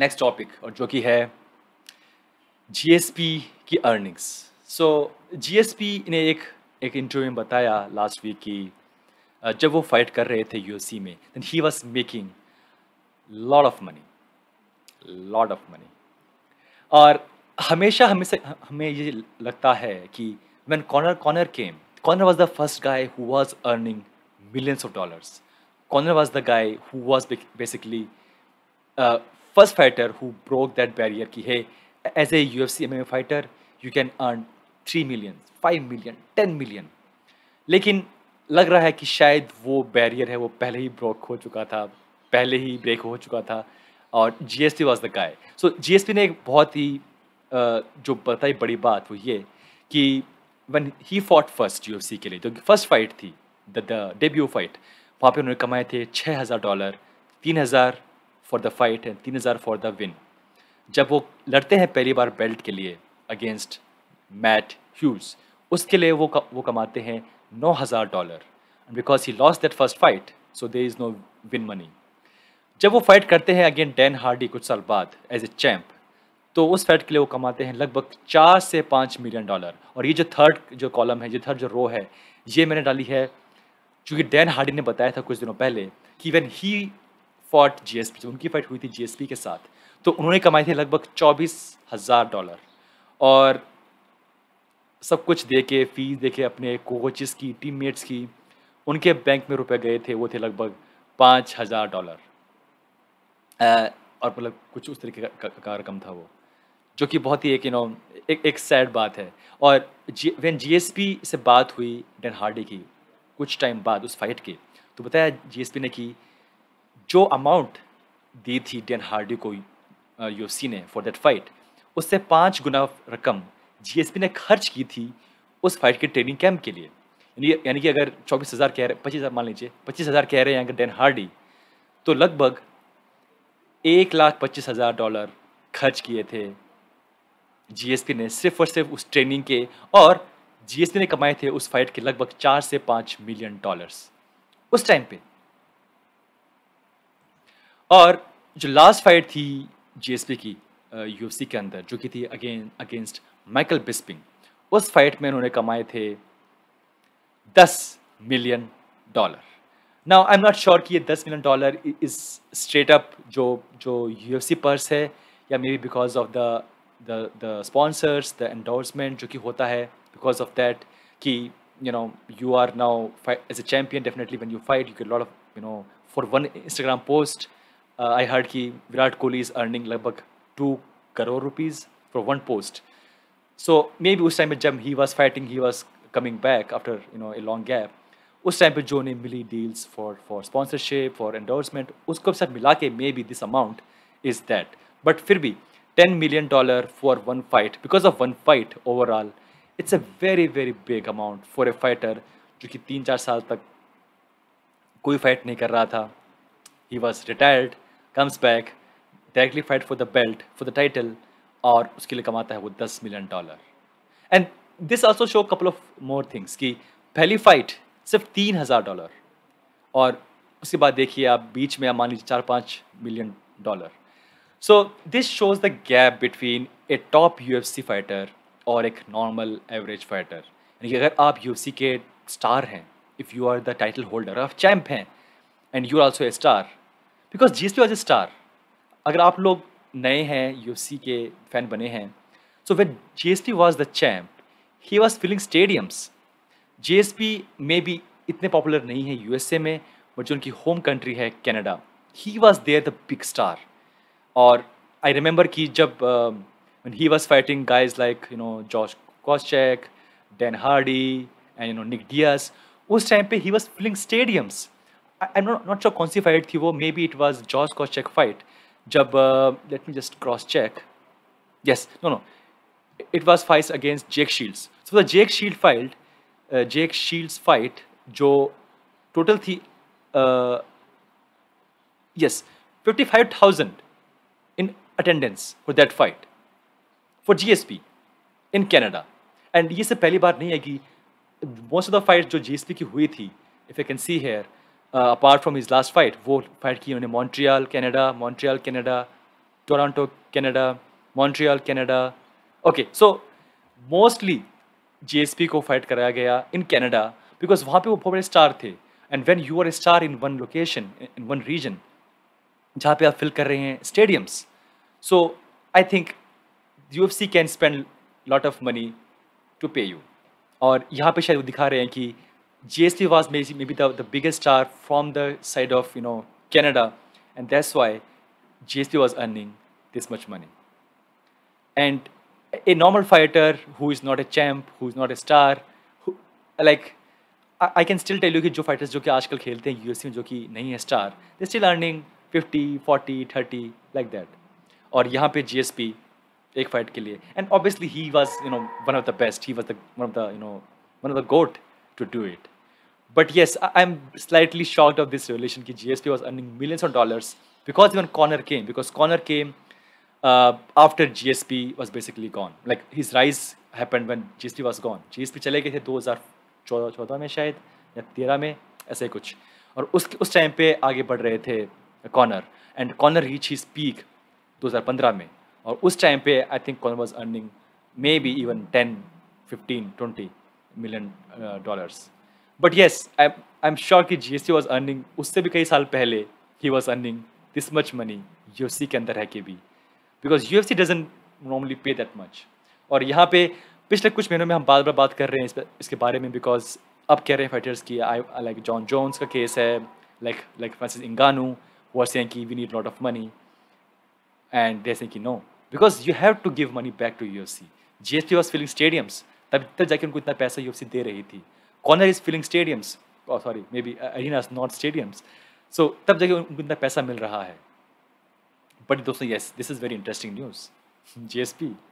Next topic और जो कि है जीएसपी की अर्निंग्स सो जी जीएसपी ने एक एक इंटरव्यू में बताया लास्ट वीक की जब वो फाइट कर रहे थे यूएससी में then he was making lot of money lot of money और हमेशा हमें से हमें ये लगता है कि when Conor Conor came Conor was the first guy who was earning millions of dollars Conor was the guy who was basically first fighter who broke that barrier ki hey as a UFC MMA fighter you can earn 3 million 5 million 10 million लेकिन लग रहा है कि शायद वो barrier है वो पहले ही ब्रोक हो चुका था पहले ही ब्रेक हो चुका था और G S T was the guy so G S T ने एक बहुत ही जो बताई बड़ी बात वो ये कि one he fought first U C के लिए जो फर्स्ट फाइट थी द डेब्यू फाइट वहाँ पे उन्होंने कमाए थे छः हज़ार डॉलर तीन हज़ार फॉर द फाइट एंड तीन हज़ार फॉर द विन जब वो लड़ते हैं पहली बार बेल्ट के लिए अगेंस्ट मैट ह्यूज उसके लिए वो वो कमाते हैं नौ हज़ार dollar because he loss that first fight so they is no win money जब वो फाइट करते हैं अगेन डैन हार्डी कुछ साल बाद एज ए चैम्प तो उस फाइट के लिए वो कमाते हैं लगभग चार से पाँच मिलियन डॉलर और ये जो थर्ड जो कॉलम है ये थर्ड जो रो है ये मैंने डाली है क्योंकि डैन हार्डी ने बताया था कुछ दिनों पहले कि वैन ही फॉट जीएसपी जब उनकी फाइट हुई थी जीएसपी के साथ तो उन्होंने कमाए थे लगभग चौबीस हज़ार डॉलर और सब कुछ दे के फीस दे के अपने कोचेस की टीममेट्स की उनके बैंक में रुपए गए थे वो थे लगभग पाँच हज़ार डॉलर और मतलब कुछ उस तरीके का, का रकम था वो जो कि बहुत ही एक यू नो एक एक सैड बात है और जी वैन जी से बात हुई डेन हार्डी की कुछ टाइम बाद उस फाइट के तो बताया जी ने कि जो अमाउंट दी थी डेन हार्डी को सी ने फॉर दैट फाइट उससे पाँच गुना रकम जीएसपी ने खर्च की थी उस फाइट के ट्रेनिंग कैंप के लिए यानी कि अगर चौबीस हज़ार कह रहे पच्चीस हज़ार मान लीजिए पच्चीस हज़ार कह रहे हैं अगर डेन हार्डी तो लगभग एक लाख पच्चीस हज़ार डॉलर खर्च किए थे जीएसपी ने सिर्फ और सिर्फ उस ट्रेनिंग के और जीएसपी ने कमाए थे उस फाइट के लगभग चार से पाँच मिलियन डॉलर्स उस टाइम पे और जो लास्ट फाइट थी जीएसपी की यूएफसी uh, के अंदर जो कि थी अगेन अगेंस्ट माइकल बिस्पिंग उस फाइट में उन्होंने कमाए थे दस million dollar now I am not sure कि ये दस million dollar is straight up जो जो यू एफ सी पर्स है या maybe because of the the sponsors the endorsement जो कि होता है बिकॉज ऑफ दैट कि you know you are now as a champion definitely one you fight you can lot of you know for one Instagram post Uh, I heard he Virat Kohli is earning like two crore rupees for one post. So maybe us time jump he was fighting, he was coming back after you know a long gap. Us time jo ne mili deals for sponsorship, or endorsement, usko sab milake maybe this amount is that. But fir 10 million dollar for one fight because of one fight overall, it's a very very big amount for a fighter jo ki 3-4 saal tak koi fight nahi kar He was retired. Comes back directly fight for the belt for the title और उसके लिए कमाता है वो दस million dollar and this also show couple of more things कि पहली fight सिर्फ तीन हज़ार डॉलर और उसके बाद देखिए आप बीच में आप मान लीजिए चार पाँच million dollar so this shows the gap between a top U F C fighter और एक नॉर्मल एवरेज फाइटर यानी कि अगर आप यू एफ सी के स्टार हैं if you are the title holder of champ हैं and you are also a star because G S P was a star अगर आप लोग नए हैं यू सी के फैन बने हैं so way G S P was the champ he was filling stadiums G S P में भी इतने पॉपुलर नहीं है यू एस ए में बट जो उनकी होम कंट्री है Canada he was there the big star और आई रिमेंबर कि जब he was fighting guys like you know George Koscheck Dan Hardy and you know Nick Diaz उस time पे he was filling stadiums I am not sure कौन सी fight थी वो maybe it was George check fight जब let me just cross check yes no no it was fight against Jake Shields so the Jake Shield fight Jake Shields fight जो total थी yes fifty five thousand in attendance for that fight for G S P in Canada and ये सब पहली बार नहीं है कि most of the fight जो जी S P की हुई थी if I can see here apart from his last fight वो फाइट की उन्होंने Montreal Canada Montreal Canada Toronto Canada Montreal Canada okay so mostly GSP को फाइट कराया गया इन कैनेडा बिकॉज वहाँ पे वो बहुत बड़े स्टार थे and when you are star in one location in one region जहाँ पे आप फिल कर रहे हैं stadiums so I think U F C can spend lot of money to pay you और यहाँ पे शायद वो दिखा रहे हैं कि GST was maybe, maybe the, the biggest star from the side of you know Canada, and that's why GST was earning this much money. And a normal fighter who is not a champ, who is not a star, who, like I, I can still tell you that the fighters who are playing in UFC who are not a star, they're still earning 50, 40, 30 like that. And here GSP one fight And obviously he was he was you know one of the best the, was the one of the you know one of the to do it. But yes, I'm slightly shocked of this revelation that GSP was earning millions of dollars because even Connor came, because Connor came uh, after GSP was basically gone. Like his rise happened when GSP was gone. GSP chale gaye the 2014 mein shayad ya 13 mein aise kuch. Aur us us time pe aage बढ़ rahe the Connor. And Connor reached his peak 2015 mein. Aur us time pe I think Connor was earning maybe even 10 15 20 million dollars but yes I I am sure कि G S T was earning उससे भी कई साल पहले he was earning this much money U F C के अंदर है के भी because U F C doesn't normally pay that much और यहाँ पे पिछले कुछ महीनों में हम बार बार बात कर रहे हैं इस पर इसके बारे में बिकॉज अब कह रहे हैं फाइटर्स की आई लाइक जॉन जॉन्स का केस है लाइक लाइक फ्रांसिस इंगानू वो ऐसे हैं कि we need lot of money and जैसे कि no because you have to give money back to U F C G S T was filling stadiums तब तब जाके उनको इतना पैसा यू दे रही थी corner is filling stadiums sorry maybe arenas not stadiums so तब जाके उनको इतना पैसा मिल रहा है बट दोस्तों yes this is very interesting news G S P